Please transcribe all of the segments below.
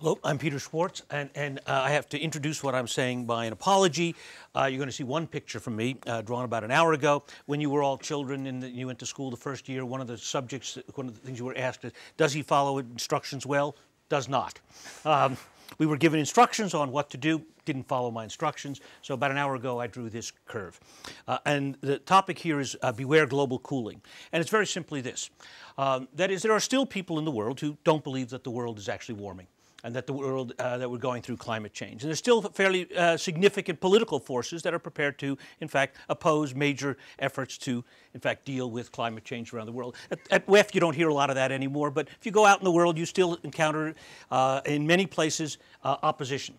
Hello, I'm Peter Schwartz, and, and uh, I have to introduce what I'm saying by an apology. Uh, you're going to see one picture from me, uh, drawn about an hour ago. When you were all children and you went to school the first year, one of the subjects, one of the things you were asked is, does he follow instructions well? Does not. Um, we were given instructions on what to do, didn't follow my instructions, so about an hour ago I drew this curve. Uh, and the topic here is uh, beware global cooling. And it's very simply this. Um, that is, there are still people in the world who don't believe that the world is actually warming and that the world uh, that we're going through climate change. And there's still fairly uh, significant political forces that are prepared to, in fact, oppose major efforts to, in fact, deal with climate change around the world. At, at WEF, you don't hear a lot of that anymore, but if you go out in the world, you still encounter, uh, in many places, uh, opposition.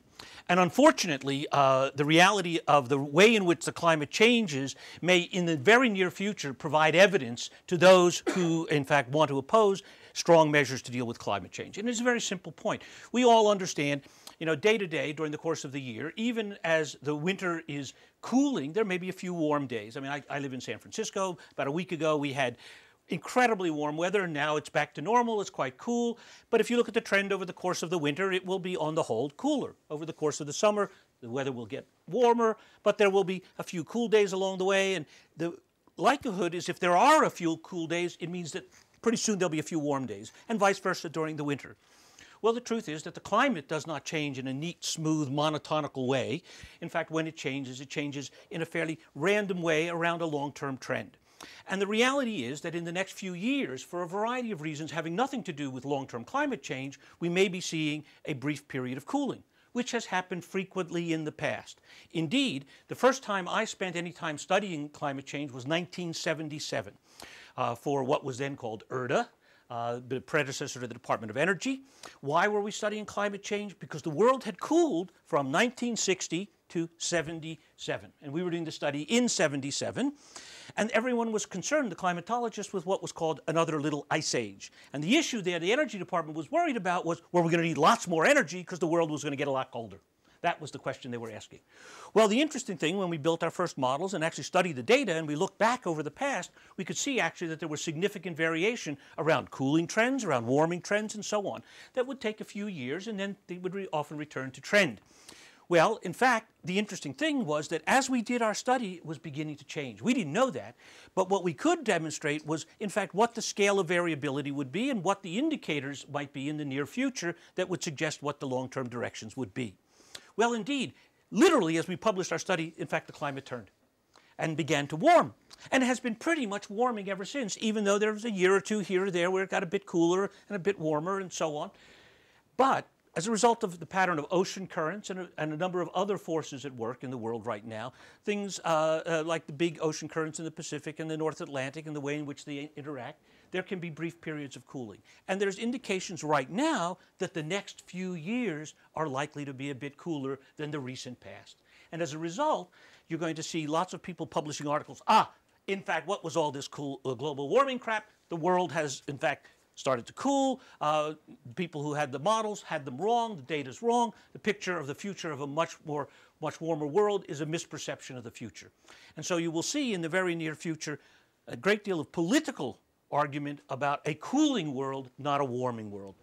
And unfortunately, uh, the reality of the way in which the climate changes may, in the very near future, provide evidence to those who, in fact, want to oppose strong measures to deal with climate change. And it's a very simple point. We all understand, you know, day to day during the course of the year, even as the winter is cooling, there may be a few warm days. I mean, I, I live in San Francisco. About a week ago, we had incredibly warm weather. Now it's back to normal. It's quite cool. But if you look at the trend over the course of the winter, it will be on the whole cooler. Over the course of the summer, the weather will get warmer, but there will be a few cool days along the way. And the likelihood is if there are a few cool days, it means that Pretty soon there'll be a few warm days, and vice versa during the winter. Well, the truth is that the climate does not change in a neat, smooth, monotonical way. In fact, when it changes, it changes in a fairly random way around a long term trend. And the reality is that in the next few years, for a variety of reasons having nothing to do with long term climate change, we may be seeing a brief period of cooling which has happened frequently in the past. Indeed, the first time I spent any time studying climate change was 1977 uh, for what was then called ERDA. Uh, the predecessor to the Department of Energy. Why were we studying climate change? Because the world had cooled from 1960 to 77. And we were doing the study in 77. And everyone was concerned, the climatologists, with what was called another little ice age. And the issue there the energy department was worried about was were we going to need lots more energy because the world was going to get a lot colder? That was the question they were asking. Well, the interesting thing when we built our first models and actually studied the data and we looked back over the past, we could see actually that there was significant variation around cooling trends, around warming trends, and so on that would take a few years and then they would often return to trend. Well, in fact, the interesting thing was that as we did our study, it was beginning to change. We didn't know that, but what we could demonstrate was, in fact, what the scale of variability would be and what the indicators might be in the near future that would suggest what the long-term directions would be. Well, indeed, literally as we published our study, in fact, the climate turned and began to warm. And has been pretty much warming ever since, even though there was a year or two here or there where it got a bit cooler and a bit warmer and so on. But as a result of the pattern of ocean currents and a, and a, number of other forces at work in the world right now, things uh, uh, like the big ocean currents in the Pacific and the North Atlantic and the way in which they interact, there can be brief periods of cooling. And there's indications right now that the next few years are likely to be a bit cooler than the recent past. And as a result, you're going to see lots of people publishing articles. Ah, in fact, what was all this cool, uh, global warming crap? The world has, in fact, started to cool. Uh, people who had the models had them wrong. The data's wrong. The picture of the future of a much more much warmer world is a misperception of the future. And so you will see in the very near future a great deal of political argument about a cooling world, not a warming world.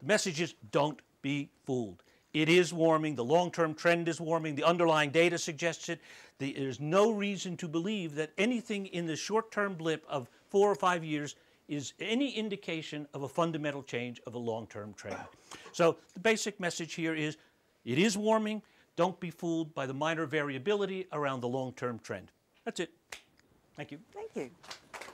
The message is don't be fooled. It is warming. The long term trend is warming. The underlying data suggests it. The, there's no reason to believe that anything in the short term blip of four or five years is any indication of a fundamental change of a long-term trend. So the basic message here is it is warming. Don't be fooled by the minor variability around the long-term trend. That's it. Thank you. Thank you.